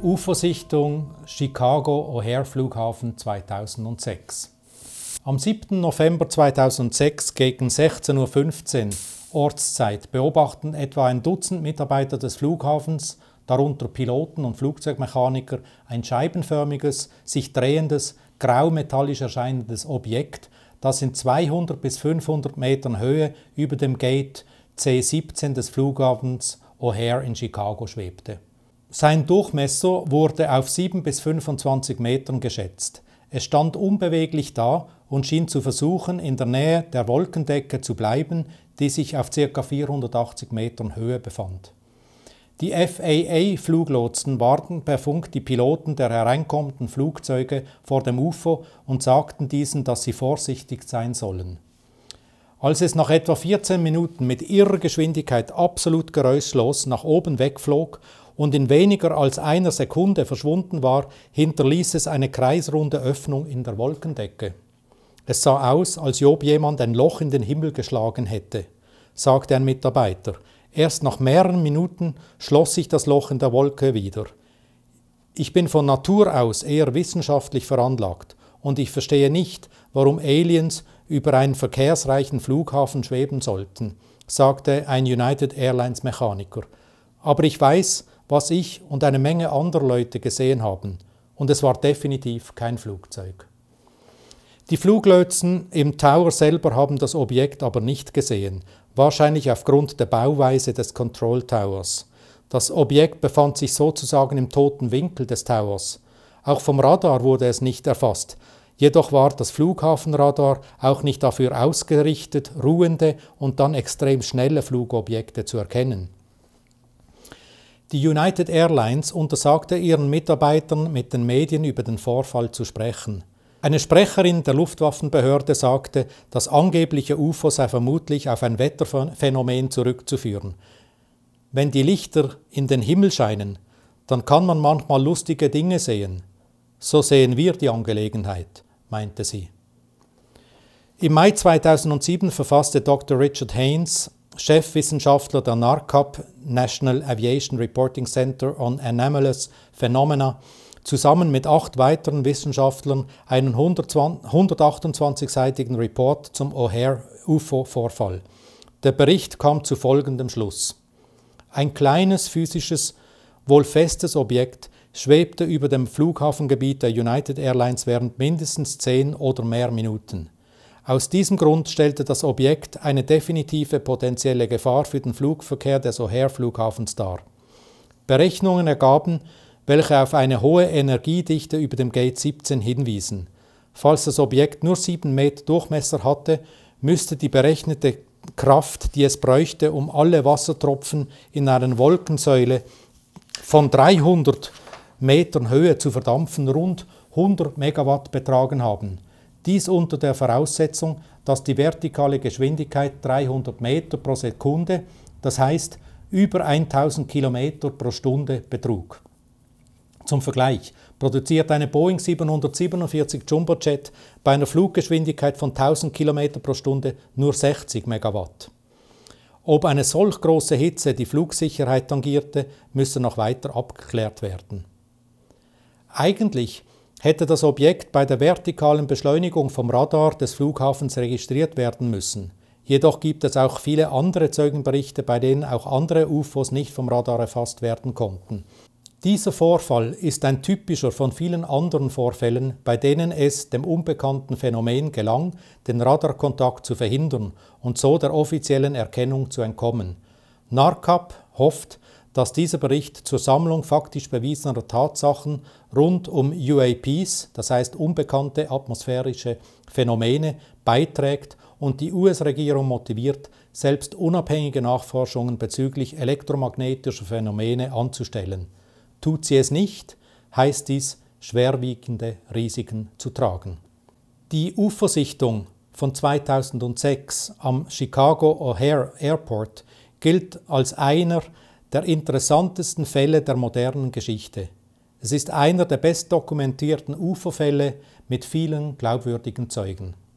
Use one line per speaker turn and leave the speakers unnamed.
u Ufersichtung Chicago O'Hare Flughafen 2006. Am 7. November 2006 gegen 16.15 Uhr Ortszeit beobachten etwa ein Dutzend Mitarbeiter des Flughafens, darunter Piloten und Flugzeugmechaniker, ein scheibenförmiges, sich drehendes, grau-metallisch erscheinendes Objekt, das in 200 bis 500 Metern Höhe über dem Gate C17 des Flughafens O'Hare in Chicago schwebte. Sein Durchmesser wurde auf 7 bis 25 Metern geschätzt. Es stand unbeweglich da und schien zu versuchen, in der Nähe der Wolkendecke zu bleiben, die sich auf ca. 480 Metern Höhe befand. Die FAA-Fluglotsen warnten per Funk die Piloten der hereinkommenden Flugzeuge vor dem UFO und sagten diesen, dass sie vorsichtig sein sollen. Als es nach etwa 14 Minuten mit ihrer Geschwindigkeit absolut geräuschlos nach oben wegflog und in weniger als einer Sekunde verschwunden war, hinterließ es eine kreisrunde Öffnung in der Wolkendecke. Es sah aus, als ob jemand ein Loch in den Himmel geschlagen hätte, sagte ein Mitarbeiter. Erst nach mehreren Minuten schloss sich das Loch in der Wolke wieder. Ich bin von Natur aus eher wissenschaftlich veranlagt und ich verstehe nicht, warum Aliens über einen verkehrsreichen Flughafen schweben sollten, sagte ein United Airlines Mechaniker. Aber ich weiß, was ich und eine Menge anderer Leute gesehen haben, und es war definitiv kein Flugzeug. Die Fluglötsen im Tower selber haben das Objekt aber nicht gesehen, wahrscheinlich aufgrund der Bauweise des Control Towers. Das Objekt befand sich sozusagen im toten Winkel des Towers. Auch vom Radar wurde es nicht erfasst, jedoch war das Flughafenradar auch nicht dafür ausgerichtet, ruhende und dann extrem schnelle Flugobjekte zu erkennen. Die United Airlines untersagte ihren Mitarbeitern, mit den Medien über den Vorfall zu sprechen. Eine Sprecherin der Luftwaffenbehörde sagte, das angebliche UFO sei vermutlich auf ein Wetterphänomen zurückzuführen. Wenn die Lichter in den Himmel scheinen, dann kann man manchmal lustige Dinge sehen. So sehen wir die Angelegenheit, meinte sie. Im Mai 2007 verfasste Dr. Richard Haynes Chefwissenschaftler der NARCAP National Aviation Reporting Center on Anomalous Phenomena, zusammen mit acht weiteren Wissenschaftlern einen 128-seitigen Report zum O'Hare-UFO-Vorfall. Der Bericht kam zu folgendem Schluss. Ein kleines physisches, wohl festes Objekt schwebte über dem Flughafengebiet der United Airlines während mindestens zehn oder mehr Minuten. Aus diesem Grund stellte das Objekt eine definitive potenzielle Gefahr für den Flugverkehr des O'Hare-Flughafens dar. Berechnungen ergaben, welche auf eine hohe Energiedichte über dem Gate 17 hinwiesen. Falls das Objekt nur 7 Meter Durchmesser hatte, müsste die berechnete Kraft, die es bräuchte, um alle Wassertropfen in einer Wolkensäule von 300 Metern Höhe zu verdampfen, rund 100 Megawatt betragen haben. Dies unter der Voraussetzung, dass die vertikale Geschwindigkeit 300 Meter pro Sekunde, das heißt über 1000 Kilometer pro Stunde, betrug. Zum Vergleich produziert eine Boeing 747 Jumbojet bei einer Fluggeschwindigkeit von 1000 km pro Stunde nur 60 Megawatt. Ob eine solch große Hitze die Flugsicherheit tangierte, müsse noch weiter abgeklärt werden. Eigentlich hätte das Objekt bei der vertikalen Beschleunigung vom Radar des Flughafens registriert werden müssen. Jedoch gibt es auch viele andere Zeugenberichte, bei denen auch andere UFOs nicht vom Radar erfasst werden konnten. Dieser Vorfall ist ein typischer von vielen anderen Vorfällen, bei denen es dem unbekannten Phänomen gelang, den Radarkontakt zu verhindern und so der offiziellen Erkennung zu entkommen. NARCAP hofft, dass dieser Bericht zur Sammlung faktisch bewiesener Tatsachen rund um UAPs, das heißt unbekannte atmosphärische Phänomene, beiträgt und die US-Regierung motiviert, selbst unabhängige Nachforschungen bezüglich elektromagnetischer Phänomene anzustellen. Tut sie es nicht, heißt dies, schwerwiegende Risiken zu tragen. Die UFO-Sichtung von 2006 am Chicago O'Hare Airport gilt als einer der der interessantesten Fälle der modernen Geschichte. Es ist einer der bestdokumentierten Uferfälle mit vielen glaubwürdigen Zeugen.